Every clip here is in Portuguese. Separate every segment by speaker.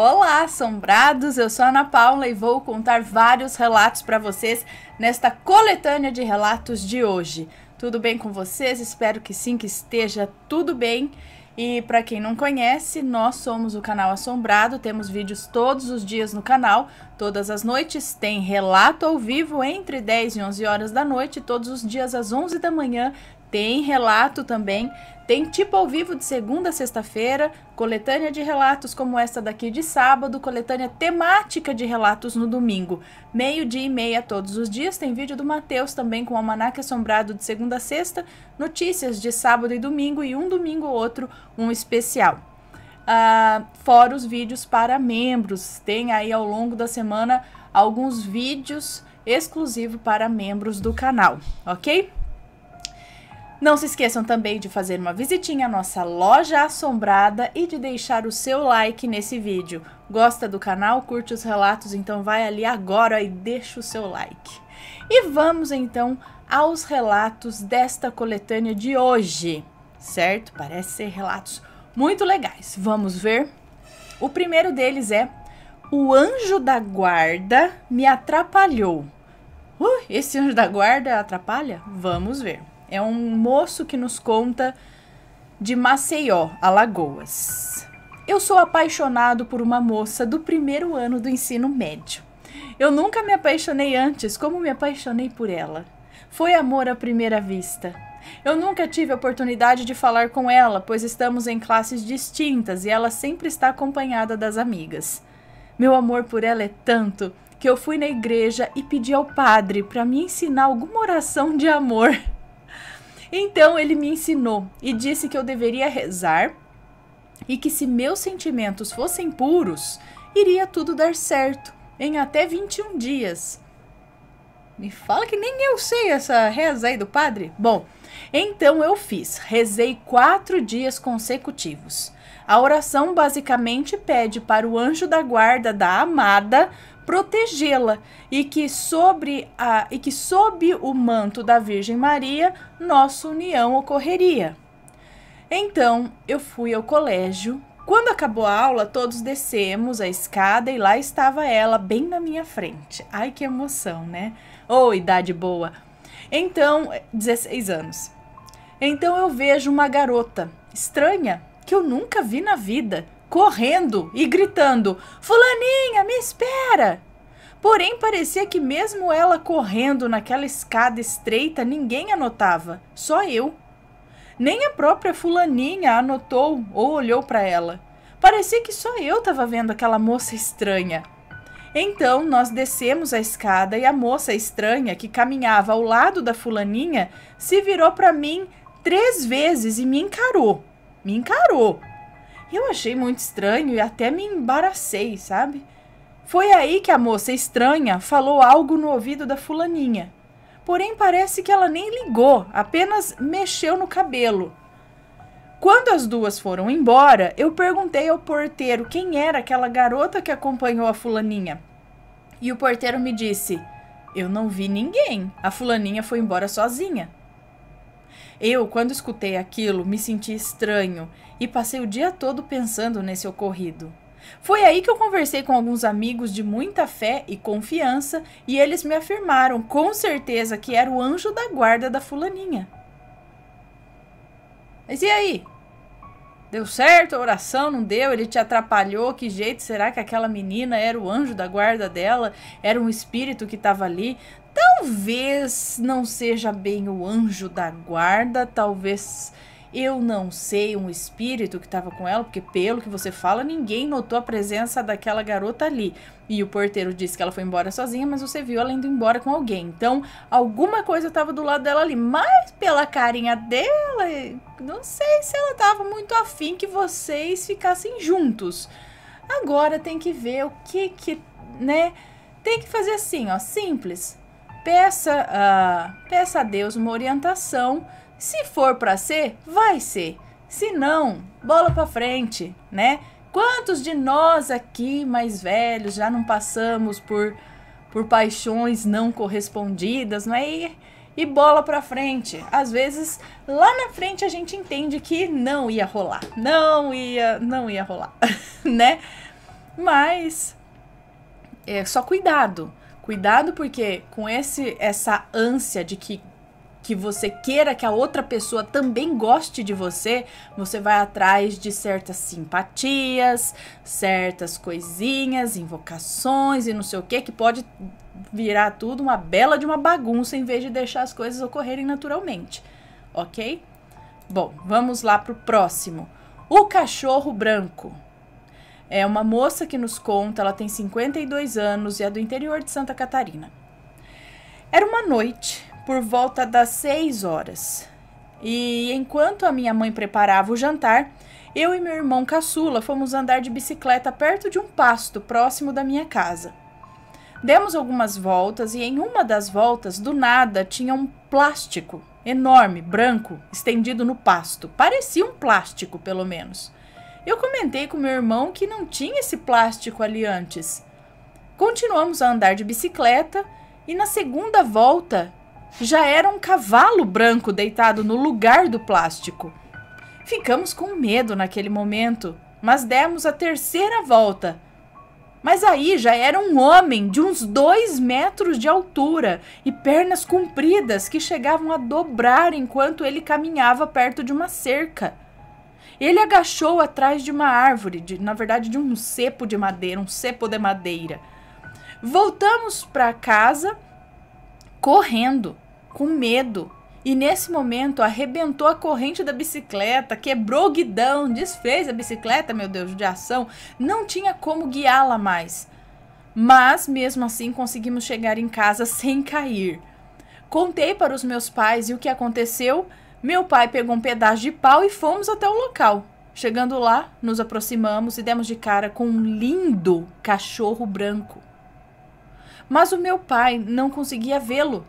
Speaker 1: Olá, assombrados! Eu sou Ana Paula e vou contar vários relatos para vocês nesta coletânea de relatos de hoje. Tudo bem com vocês? Espero que sim, que esteja tudo bem. E para quem não conhece, nós somos o canal Assombrado, temos vídeos todos os dias no canal, todas as noites tem relato ao vivo entre 10 e 11 horas da noite, todos os dias às 11 da manhã tem relato também, tem tipo ao vivo de segunda a sexta-feira, coletânea de relatos como essa daqui de sábado, coletânea temática de relatos no domingo. Meio-dia e meia todos os dias tem vídeo do Matheus também com o Almanac Assombrado de segunda a sexta, notícias de sábado e domingo e um domingo ou outro um especial. Uh, fora os vídeos para membros. Tem aí ao longo da semana alguns vídeos exclusivos para membros do canal, ok? Não se esqueçam também de fazer uma visitinha à nossa loja assombrada e de deixar o seu like nesse vídeo. Gosta do canal, curte os relatos, então vai ali agora e deixa o seu like. E vamos então aos relatos desta coletânea de hoje, certo? Parece ser relatos muito legais. Vamos ver? O primeiro deles é O anjo da guarda me atrapalhou. Uh, esse anjo da guarda atrapalha? Vamos ver. É um moço que nos conta de Maceió, Alagoas. Eu sou apaixonado por uma moça do primeiro ano do ensino médio. Eu nunca me apaixonei antes como me apaixonei por ela. Foi amor à primeira vista. Eu nunca tive a oportunidade de falar com ela, pois estamos em classes distintas e ela sempre está acompanhada das amigas. Meu amor por ela é tanto que eu fui na igreja e pedi ao padre para me ensinar alguma oração de amor. Então ele me ensinou e disse que eu deveria rezar e que se meus sentimentos fossem puros, iria tudo dar certo em até 21 dias. Me fala que nem eu sei essa reza aí do padre. Bom, então eu fiz. Rezei quatro dias consecutivos. A oração basicamente pede para o anjo da guarda da amada protegê-la e que sobre a e que sob o manto da Virgem Maria nossa união ocorreria. Então, eu fui ao colégio. Quando acabou a aula, todos descemos a escada e lá estava ela, bem na minha frente. Ai, que emoção, né? Ô, oh, idade boa. Então, 16 anos. Então eu vejo uma garota estranha que eu nunca vi na vida correndo e gritando: Fulaninha, me espera! Porém, parecia que mesmo ela correndo naquela escada estreita, ninguém a notava, só eu. Nem a própria fulaninha a notou ou olhou para ela. Parecia que só eu estava vendo aquela moça estranha. Então, nós descemos a escada e a moça estranha, que caminhava ao lado da fulaninha, se virou para mim três vezes e me encarou. Me encarou. Eu achei muito estranho e até me embaracei, sabe? Foi aí que a moça estranha falou algo no ouvido da fulaninha. Porém, parece que ela nem ligou, apenas mexeu no cabelo. Quando as duas foram embora, eu perguntei ao porteiro quem era aquela garota que acompanhou a fulaninha. E o porteiro me disse: Eu não vi ninguém. A fulaninha foi embora sozinha. Eu, quando escutei aquilo, me senti estranho e passei o dia todo pensando nesse ocorrido. Foi aí que eu conversei com alguns amigos de muita fé e confiança e eles me afirmaram com certeza que era o anjo da guarda da fulaninha. Mas e aí? Deu certo a oração? Não deu? Ele te atrapalhou? Que jeito será que aquela menina era o anjo da guarda dela? Era um espírito que estava ali? Talvez não seja bem o anjo da guarda, talvez eu não sei, um espírito que estava com ela, porque pelo que você fala, ninguém notou a presença daquela garota ali. E o porteiro disse que ela foi embora sozinha, mas você viu ela indo embora com alguém. Então, alguma coisa estava do lado dela ali, mas pela carinha dela, não sei se ela estava muito afim que vocês ficassem juntos. Agora tem que ver o que que, né? Tem que fazer assim, ó, simples peça, uh, peça a Deus uma orientação. Se for para ser, vai ser. Se não, bola para frente, né? Quantos de nós aqui mais velhos já não passamos por por paixões não correspondidas, não é? E, e bola para frente. Às vezes, lá na frente a gente entende que não ia rolar. Não ia, não ia rolar, né? Mas é só cuidado. Cuidado porque com esse essa ânsia de que que você queira que a outra pessoa também goste de você, você vai atrás de certas simpatias, certas coisinhas, invocações e não sei o que, que pode virar tudo uma bela de uma bagunça em vez de deixar as coisas ocorrerem naturalmente, ok? Bom, vamos lá para o próximo. O cachorro branco. É uma moça que nos conta, ela tem 52 anos e é do interior de Santa Catarina. Era uma noite, por volta das 6 horas. E enquanto a minha mãe preparava o jantar, eu e meu irmão caçula fomos andar de bicicleta perto de um pasto próximo da minha casa. Demos algumas voltas e em uma das voltas, do nada, tinha um plástico enorme, branco, estendido no pasto. Parecia um plástico, pelo menos. Eu comentei com meu irmão que não tinha esse plástico ali antes. Continuamos a andar de bicicleta e na segunda volta já era um cavalo branco deitado no lugar do plástico. Ficamos com medo naquele momento, mas demos a terceira volta. Mas aí já era um homem de uns dois metros de altura e pernas compridas que chegavam a dobrar enquanto ele caminhava perto de uma cerca. Ele agachou atrás de uma árvore, de, na verdade de um cepo de madeira, um cepo de madeira. Voltamos para casa correndo, com medo. E nesse momento arrebentou a corrente da bicicleta, quebrou o guidão, desfez a bicicleta, meu Deus, de ação. Não tinha como guiá-la mais. Mas mesmo assim conseguimos chegar em casa sem cair. Contei para os meus pais e o que aconteceu. Meu pai pegou um pedaço de pau e fomos até o local. Chegando lá, nos aproximamos e demos de cara com um lindo cachorro branco. Mas o meu pai não conseguia vê-lo.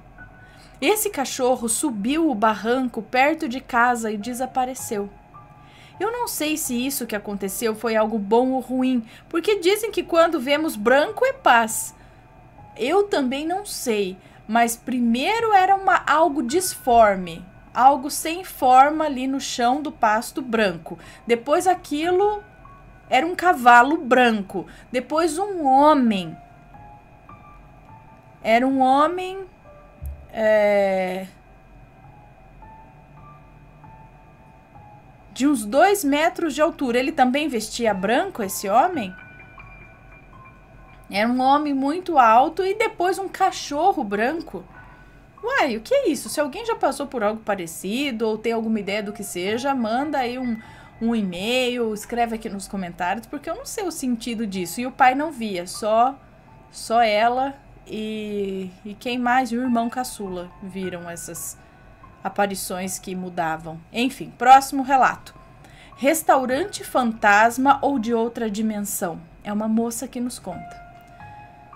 Speaker 1: Esse cachorro subiu o barranco perto de casa e desapareceu. Eu não sei se isso que aconteceu foi algo bom ou ruim, porque dizem que quando vemos branco é paz. Eu também não sei, mas primeiro era uma, algo disforme, algo sem forma ali no chão do pasto branco. Depois aquilo era um cavalo branco. Depois um homem. Era um homem. É... De uns dois metros de altura. Ele também vestia branco, esse homem? Era um homem muito alto e depois um cachorro branco. Uai, o que é isso? Se alguém já passou por algo parecido ou tem alguma ideia do que seja, manda aí um, um e-mail, escreve aqui nos comentários, porque eu não sei o sentido disso. E o pai não via, só só ela e, e quem mais? E o irmão caçula viram essas aparições que mudavam. Enfim, próximo relato. Restaurante fantasma ou de outra dimensão. É uma moça que nos conta.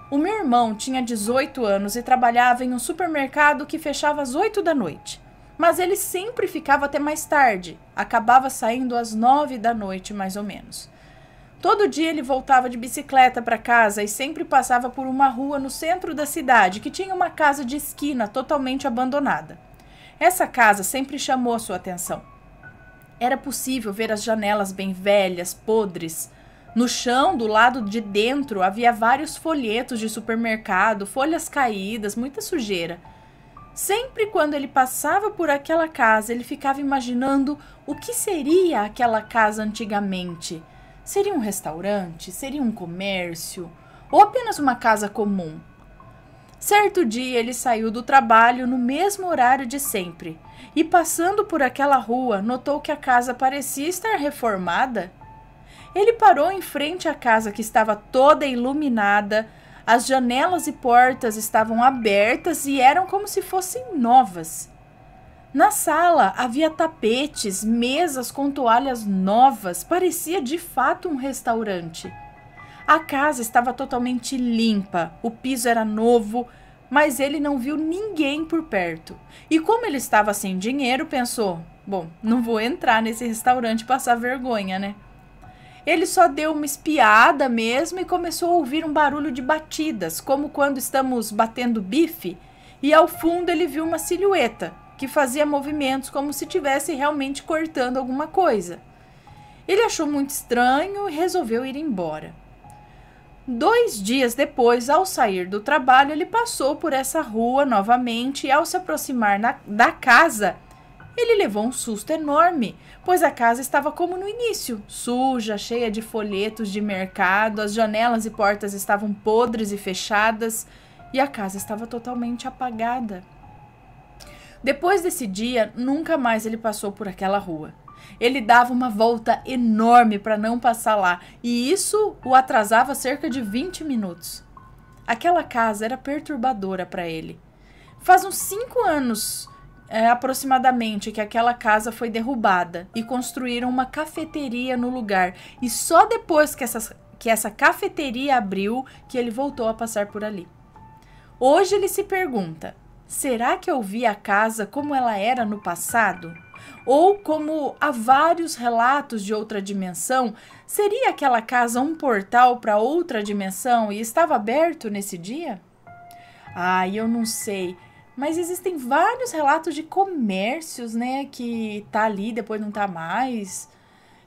Speaker 1: O meu irmão tinha 18 anos e trabalhava em um supermercado que fechava às 8 da noite. Mas ele sempre ficava até mais tarde, acabava saindo às 9 da noite, mais ou menos. Todo dia ele voltava de bicicleta para casa e sempre passava por uma rua no centro da cidade que tinha uma casa de esquina totalmente abandonada. Essa casa sempre chamou a sua atenção. Era possível ver as janelas bem velhas, podres, no chão, do lado de dentro, havia vários folhetos de supermercado, folhas caídas, muita sujeira. Sempre quando ele passava por aquela casa, ele ficava imaginando o que seria aquela casa antigamente. Seria um restaurante? Seria um comércio? Ou apenas uma casa comum? Certo dia ele saiu do trabalho no mesmo horário de sempre e, passando por aquela rua, notou que a casa parecia estar reformada. Ele parou em frente à casa que estava toda iluminada. As janelas e portas estavam abertas e eram como se fossem novas. Na sala havia tapetes, mesas com toalhas novas, parecia de fato um restaurante. A casa estava totalmente limpa, o piso era novo, mas ele não viu ninguém por perto. E como ele estava sem dinheiro, pensou: bom, não vou entrar nesse restaurante passar vergonha, né? Ele só deu uma espiada mesmo e começou a ouvir um barulho de batidas, como quando estamos batendo bife, e ao fundo ele viu uma silhueta que fazia movimentos como se estivesse realmente cortando alguma coisa. Ele achou muito estranho e resolveu ir embora. Dois dias depois, ao sair do trabalho, ele passou por essa rua novamente e, ao se aproximar na, da casa, ele levou um susto enorme, pois a casa estava como no início, suja, cheia de folhetos de mercado, as janelas e portas estavam podres e fechadas, e a casa estava totalmente apagada. Depois desse dia, nunca mais ele passou por aquela rua. Ele dava uma volta enorme para não passar lá, e isso o atrasava cerca de 20 minutos. Aquela casa era perturbadora para ele. Faz uns cinco anos é, aproximadamente que aquela casa foi derrubada e construíram uma cafeteria no lugar. E só depois que, essas, que essa cafeteria abriu que ele voltou a passar por ali. Hoje ele se pergunta: será que eu vi a casa como ela era no passado? Ou como há vários relatos de outra dimensão, seria aquela casa um portal para outra dimensão e estava aberto nesse dia? Ah, eu não sei, mas existem vários relatos de comércios, né? Que tá ali, depois não tá mais.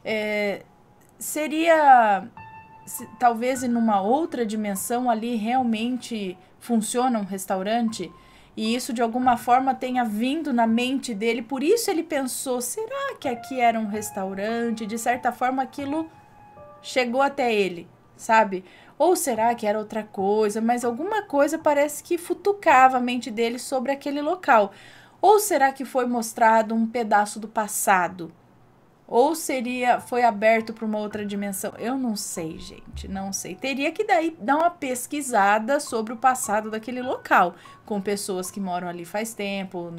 Speaker 1: É, seria. Se, talvez em uma outra dimensão ali realmente funciona um restaurante? E isso de alguma forma tenha vindo na mente dele, por isso ele pensou: será que aqui era um restaurante? De certa forma aquilo chegou até ele, sabe? Ou será que era outra coisa? Mas alguma coisa parece que futucava a mente dele sobre aquele local. Ou será que foi mostrado um pedaço do passado? Ou seria foi aberto para uma outra dimensão? Eu não sei, gente, não sei. Teria que daí dar uma pesquisada sobre o passado daquele local, com pessoas que moram ali faz tempo,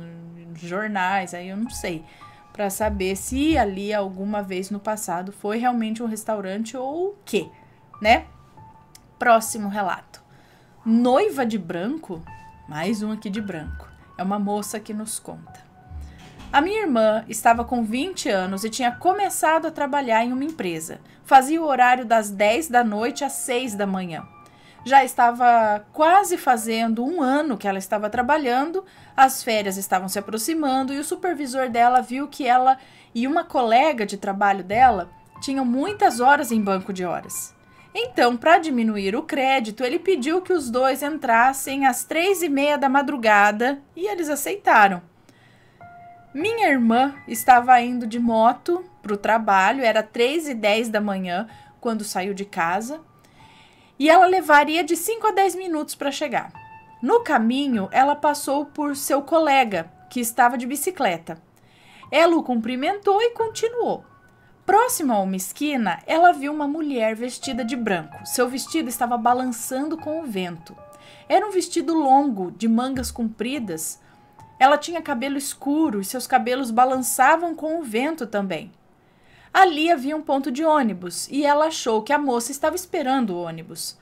Speaker 1: jornais, aí eu não sei, para saber se ali alguma vez no passado foi realmente um restaurante ou o quê, né? Próximo relato. Noiva de branco, mais um aqui de branco, é uma moça que nos conta. A minha irmã estava com 20 anos e tinha começado a trabalhar em uma empresa. Fazia o horário das 10 da noite às 6 da manhã. Já estava quase fazendo um ano que ela estava trabalhando, as férias estavam se aproximando e o supervisor dela viu que ela e uma colega de trabalho dela tinham muitas horas em banco de horas. Então, para diminuir o crédito, ele pediu que os dois entrassem às três e meia da madrugada e eles aceitaram. Minha irmã estava indo de moto para o trabalho, era três e dez da manhã quando saiu de casa e ela levaria de 5 a 10 minutos para chegar. No caminho, ela passou por seu colega, que estava de bicicleta. Ela o cumprimentou e continuou. Próxima a uma esquina, ela viu uma mulher vestida de branco. Seu vestido estava balançando com o vento. Era um vestido longo, de mangas compridas. Ela tinha cabelo escuro e seus cabelos balançavam com o vento também. Ali havia um ponto de ônibus e ela achou que a moça estava esperando o ônibus.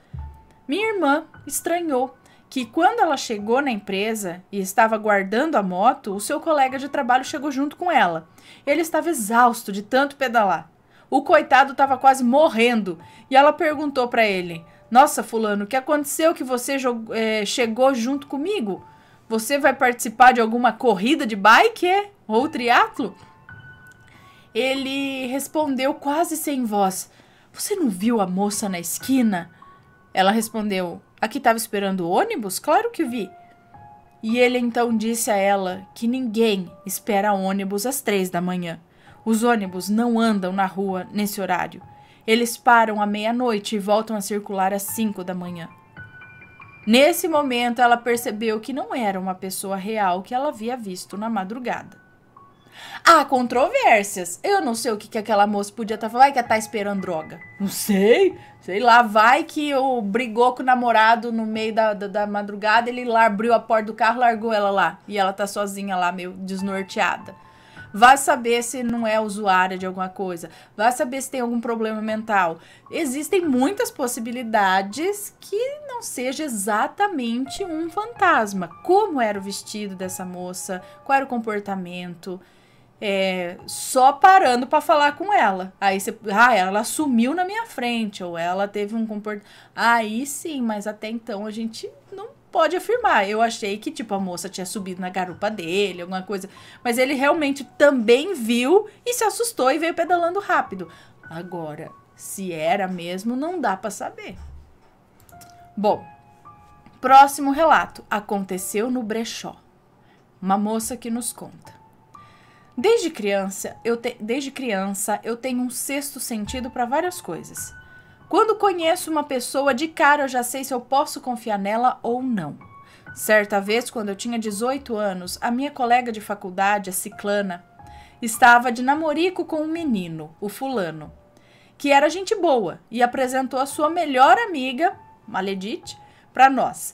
Speaker 1: Minha irmã estranhou que quando ela chegou na empresa e estava guardando a moto, o seu colega de trabalho chegou junto com ela. Ele estava exausto de tanto pedalar. O coitado estava quase morrendo e ela perguntou para ele: Nossa, Fulano, o que aconteceu que você é, chegou junto comigo? Você vai participar de alguma corrida de bike é? ou triatlo? Ele respondeu quase sem voz: Você não viu a moça na esquina? Ela respondeu: Aqui estava esperando o ônibus? Claro que vi. E ele então disse a ela que ninguém espera ônibus às três da manhã. Os ônibus não andam na rua nesse horário. Eles param à meia-noite e voltam a circular às cinco da manhã. Nesse momento, ela percebeu que não era uma pessoa real que ela havia visto na madrugada. Há controvérsias. Eu não sei o que, que aquela moça podia estar tá falando. Vai que ela tá esperando droga. Não sei. Sei lá, vai que o brigou com o namorado no meio da, da, da madrugada. Ele lá abriu a porta do carro, largou ela lá. E ela tá sozinha lá, meio desnorteada. Vai saber se não é usuária de alguma coisa. Vai saber se tem algum problema mental. Existem muitas possibilidades que não seja exatamente um fantasma. Como era o vestido dessa moça? Qual era o comportamento? é, só parando para falar com ela. Aí você, ah, ela sumiu na minha frente, ou ela teve um comportamento. Aí sim, mas até então a gente não pode afirmar. Eu achei que, tipo, a moça tinha subido na garupa dele, alguma coisa. Mas ele realmente também viu e se assustou e veio pedalando rápido. Agora, se era mesmo, não dá para saber. Bom, próximo relato. Aconteceu no brechó. Uma moça que nos conta. Desde criança, eu te... desde criança, eu tenho um sexto sentido para várias coisas. Quando conheço uma pessoa, de cara eu já sei se eu posso confiar nela ou não. Certa vez, quando eu tinha 18 anos, a minha colega de faculdade, a Ciclana, estava de namorico com um menino, o fulano, que era gente boa e apresentou a sua melhor amiga, Maledite, para nós.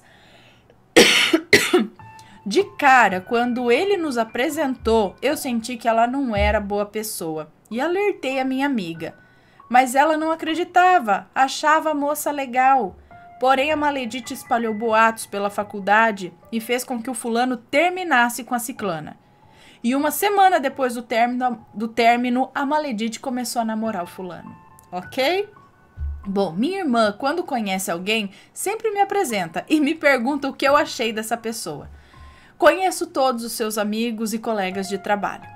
Speaker 1: De cara, quando ele nos apresentou, eu senti que ela não era boa pessoa e alertei a minha amiga. Mas ela não acreditava, achava a moça legal. Porém, a maledite espalhou boatos pela faculdade e fez com que o fulano terminasse com a ciclana. E uma semana depois do término, do término a maledite começou a namorar o fulano. Ok? Bom, minha irmã, quando conhece alguém, sempre me apresenta e me pergunta o que eu achei dessa pessoa. Conheço todos os seus amigos e colegas de trabalho.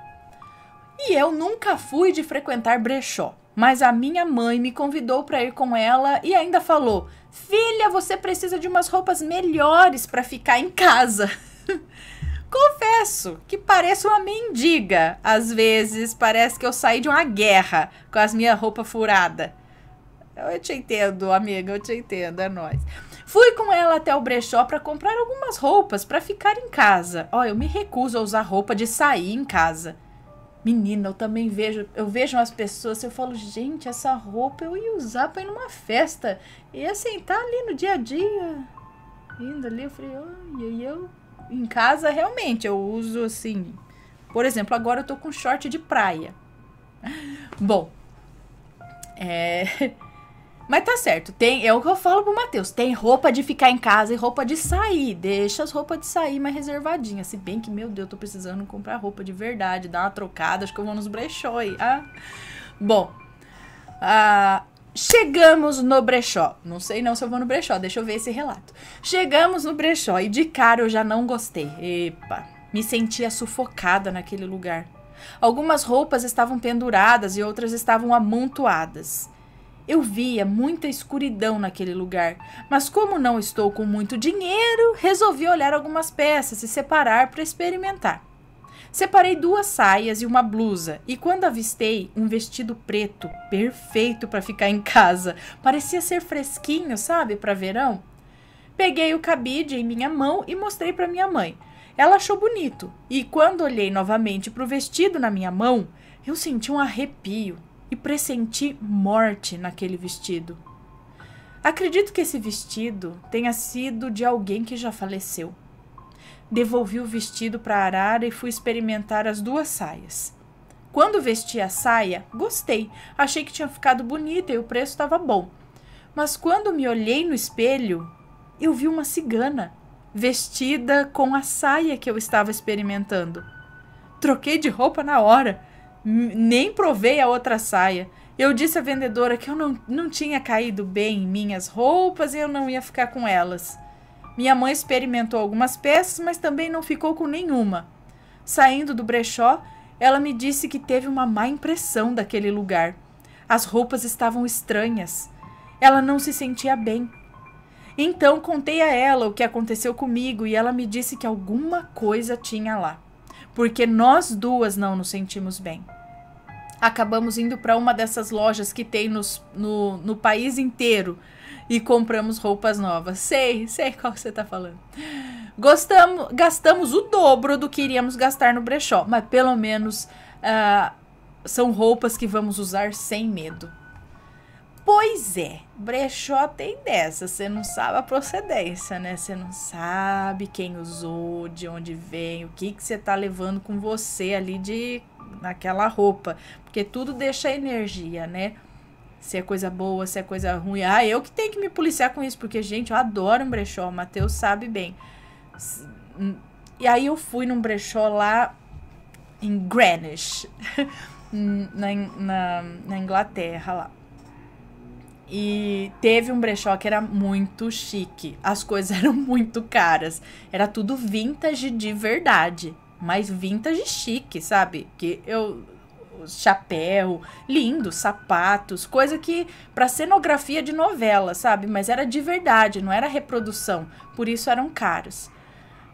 Speaker 1: E eu nunca fui de frequentar brechó, mas a minha mãe me convidou para ir com ela e ainda falou: "Filha, você precisa de umas roupas melhores para ficar em casa". Confesso que pareço uma mendiga. Às vezes parece que eu saí de uma guerra com as minhas roupas furadas. Eu te entendo, amiga, eu te entendo, é nóis. Fui com ela até o brechó para comprar algumas roupas para ficar em casa. Ó, oh, eu me recuso a usar roupa de sair em casa. Menina, eu também vejo, eu vejo as pessoas, eu falo, gente, essa roupa eu ia usar para ir numa festa. e assim tá ali no dia a dia. Indo ali, eu falei, oh, e eu em casa realmente eu uso assim. Por exemplo, agora eu tô com short de praia. Bom, é, mas tá certo, tem, é o que eu falo pro Matheus, tem roupa de ficar em casa e roupa de sair. Deixa as roupas de sair mais reservadinhas. Se bem que, meu Deus, eu tô precisando comprar roupa de verdade, dar uma trocada, acho que eu vou nos brechó aí. Ah. Bom, ah, chegamos no brechó. Não sei não se eu vou no brechó, deixa eu ver esse relato. Chegamos no brechó e de cara eu já não gostei. Epa, me sentia sufocada naquele lugar. Algumas roupas estavam penduradas e outras estavam amontoadas. Eu via muita escuridão naquele lugar, mas como não estou com muito dinheiro, resolvi olhar algumas peças e separar para experimentar. Separei duas saias e uma blusa, e quando avistei um vestido preto, perfeito para ficar em casa, parecia ser fresquinho, sabe, para verão. Peguei o cabide em minha mão e mostrei para minha mãe. Ela achou bonito, e quando olhei novamente para o vestido na minha mão, eu senti um arrepio e pressenti morte naquele vestido. Acredito que esse vestido tenha sido de alguém que já faleceu. Devolvi o vestido para a arara e fui experimentar as duas saias. Quando vesti a saia, gostei, achei que tinha ficado bonita e o preço estava bom. Mas quando me olhei no espelho, eu vi uma cigana vestida com a saia que eu estava experimentando. Troquei de roupa na hora nem provei a outra saia. Eu disse à vendedora que eu não, não tinha caído bem em minhas roupas e eu não ia ficar com elas. Minha mãe experimentou algumas peças, mas também não ficou com nenhuma. Saindo do brechó, ela me disse que teve uma má impressão daquele lugar. As roupas estavam estranhas. Ela não se sentia bem. Então contei a ela o que aconteceu comigo e ela me disse que alguma coisa tinha lá, porque nós duas não nos sentimos bem acabamos indo para uma dessas lojas que tem nos, no, no país inteiro e compramos roupas novas. Sei, sei qual você tá falando. Gostamos, gastamos o dobro do que iríamos gastar no brechó, mas pelo menos uh, são roupas que vamos usar sem medo. Pois é, brechó tem dessa, você não sabe a procedência, né? Você não sabe quem usou, de onde vem, o que, que você tá levando com você ali de naquela roupa, porque tudo deixa energia, né? Se é coisa boa, se é coisa ruim. Ah, eu que tenho que me policiar com isso, porque gente, eu adoro um brechó, o Matheus sabe bem. E aí eu fui num brechó lá em Greenwich, na, na, na Inglaterra lá. E teve um brechó que era muito chique. As coisas eram muito caras. Era tudo vintage de verdade. Mas vintage chique, sabe? Que eu. Chapéu, lindo, sapatos, coisa que. para cenografia de novela, sabe? Mas era de verdade, não era reprodução. Por isso eram caros.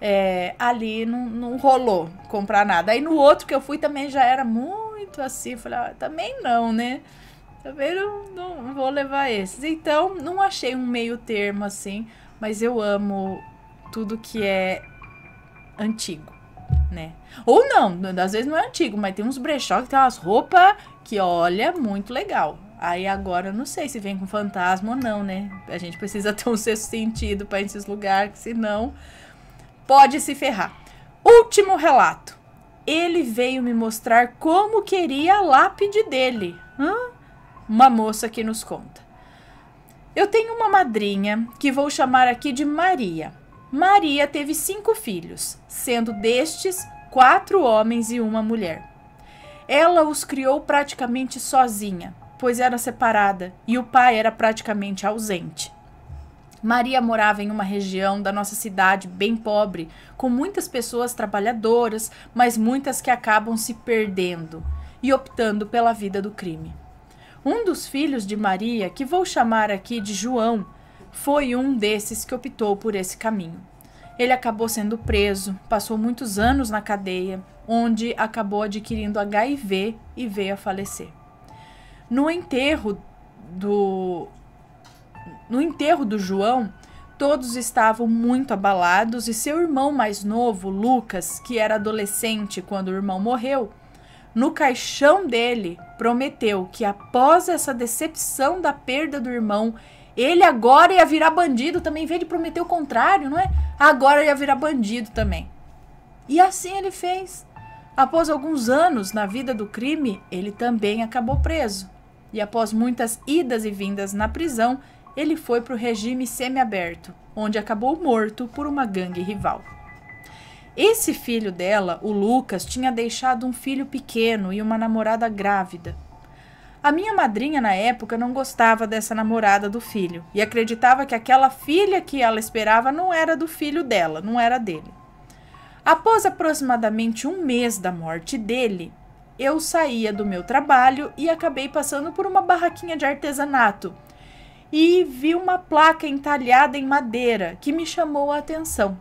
Speaker 1: É, ali não, não rolou comprar nada. Aí no outro que eu fui também já era muito assim. Falei, ah, também não, né? Também não, não vou levar esses. Então, não achei um meio termo assim, mas eu amo tudo que é antigo, né? Ou não, às vezes não é antigo, mas tem uns brechó que tem umas roupas que, olha, muito legal. Aí agora eu não sei se vem com fantasma ou não, né? A gente precisa ter um sexto sentido para esses lugares, senão pode se ferrar. Último relato. Ele veio me mostrar como queria a lápide dele. Hã? uma moça que nos conta. Eu tenho uma madrinha que vou chamar aqui de Maria. Maria teve cinco filhos, sendo destes quatro homens e uma mulher. Ela os criou praticamente sozinha, pois era separada e o pai era praticamente ausente. Maria morava em uma região da nossa cidade bem pobre, com muitas pessoas trabalhadoras, mas muitas que acabam se perdendo e optando pela vida do crime. Um dos filhos de Maria, que vou chamar aqui de João, foi um desses que optou por esse caminho. Ele acabou sendo preso, passou muitos anos na cadeia, onde acabou adquirindo HIV e veio a falecer. No enterro do no enterro do João, todos estavam muito abalados e seu irmão mais novo, Lucas, que era adolescente quando o irmão morreu, no caixão dele prometeu que após essa decepção da perda do irmão, ele agora ia virar bandido também, em vez de prometer o contrário, não é? Agora ia virar bandido também. E assim ele fez. Após alguns anos na vida do crime, ele também acabou preso. E após muitas idas e vindas na prisão, ele foi para o regime semiaberto, onde acabou morto por uma gangue rival. Esse filho dela, o Lucas, tinha deixado um filho pequeno e uma namorada grávida. A minha madrinha na época não gostava dessa namorada do filho e acreditava que aquela filha que ela esperava não era do filho dela, não era dele. Após aproximadamente um mês da morte dele, eu saía do meu trabalho e acabei passando por uma barraquinha de artesanato e vi uma placa entalhada em madeira que me chamou a atenção.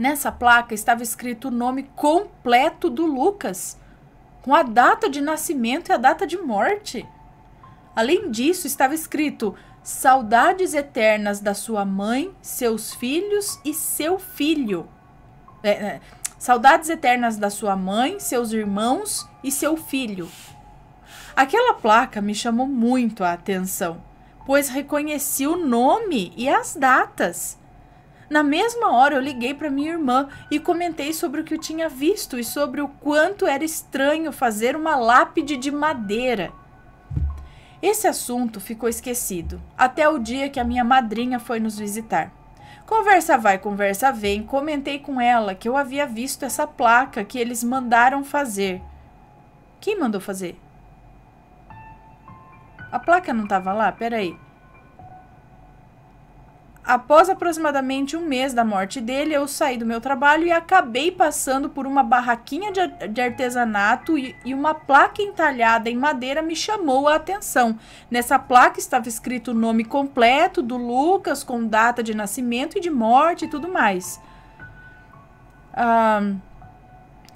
Speaker 1: Nessa placa estava escrito o nome completo do Lucas, com a data de nascimento e a data de morte. Além disso, estava escrito saudades eternas da sua mãe, seus filhos e seu filho. É, é, saudades eternas da sua mãe, seus irmãos e seu filho. Aquela placa me chamou muito a atenção, pois reconheci o nome e as datas. Na mesma hora eu liguei para minha irmã e comentei sobre o que eu tinha visto e sobre o quanto era estranho fazer uma lápide de madeira. Esse assunto ficou esquecido até o dia que a minha madrinha foi nos visitar. Conversa vai, conversa vem, comentei com ela que eu havia visto essa placa que eles mandaram fazer. Quem mandou fazer? A placa não estava lá? Peraí após aproximadamente um mês da morte dele, eu saí do meu trabalho e acabei passando por uma barraquinha de, de artesanato e, e uma placa entalhada em madeira me chamou a atenção. Nessa placa estava escrito o nome completo do Lucas, com data de nascimento e de morte e tudo mais. Um,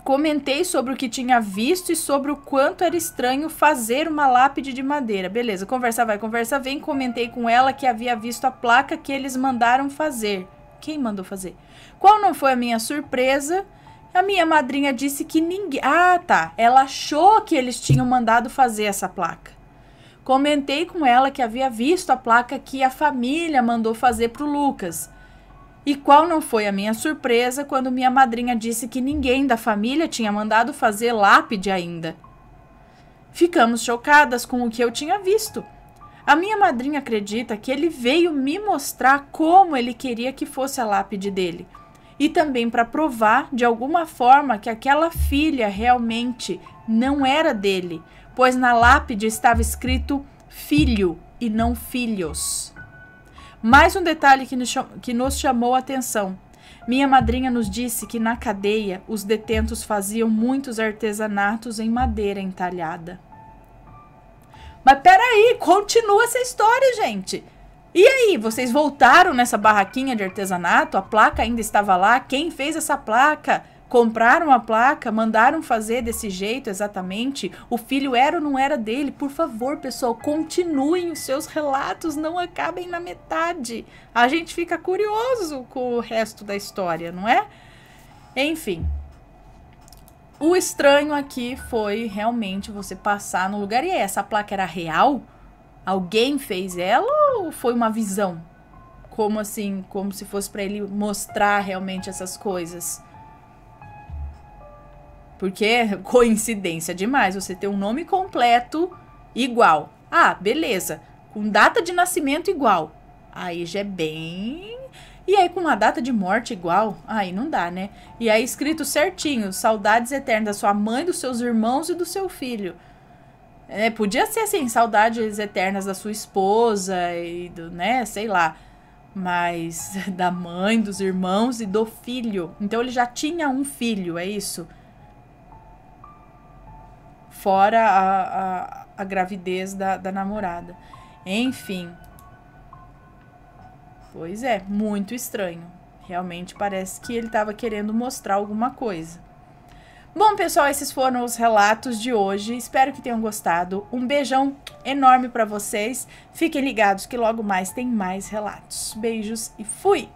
Speaker 1: Comentei sobre o que tinha visto e sobre o quanto era estranho fazer uma lápide de madeira. Beleza, conversa vai, conversa vem. Comentei com ela que havia visto a placa que eles mandaram fazer. Quem mandou fazer? Qual não foi a minha surpresa? A minha madrinha disse que ninguém. Ah, tá. Ela achou que eles tinham mandado fazer essa placa. Comentei com ela que havia visto a placa que a família mandou fazer para o Lucas. E qual não foi a minha surpresa quando minha madrinha disse que ninguém da família tinha mandado fazer lápide ainda. Ficamos chocadas com o que eu tinha visto. A minha madrinha acredita que ele veio me mostrar como ele queria que fosse a lápide dele. E também para provar de alguma forma que aquela filha realmente não era dele, pois na lápide estava escrito filho e não filhos. Mais um detalhe que nos, chamou a atenção. Minha madrinha nos disse que na cadeia os detentos faziam muitos artesanatos em madeira entalhada. Mas peraí, continua essa história, gente. E aí, vocês voltaram nessa barraquinha de artesanato? A placa ainda estava lá? Quem fez essa placa? compraram a placa, mandaram fazer desse jeito exatamente, o filho era ou não era dele. Por favor, pessoal, continuem os seus relatos, não acabem na metade. A gente fica curioso com o resto da história, não é? Enfim. O estranho aqui foi realmente você passar no lugar. E essa placa era real? Alguém fez ela ou foi uma visão? Como assim? Como se fosse para ele mostrar realmente essas coisas? Porque é coincidência demais você ter um nome completo igual. Ah, beleza. Com data de nascimento igual. Aí já é bem. E aí com uma data de morte igual, aí não dá, né? E aí escrito certinho, saudades eternas da sua mãe, dos seus irmãos e do seu filho. É, podia ser assim, saudades eternas da sua esposa e do, né, sei lá, mas da mãe, dos irmãos e do filho. Então ele já tinha um filho, é isso? fora a, a, a gravidez da, da namorada. Enfim. Pois é, muito estranho. Realmente parece que ele estava querendo mostrar alguma coisa. Bom, pessoal, esses foram os relatos de hoje. Espero que tenham gostado. Um beijão enorme para vocês. Fiquem ligados que logo mais tem mais relatos. Beijos e fui!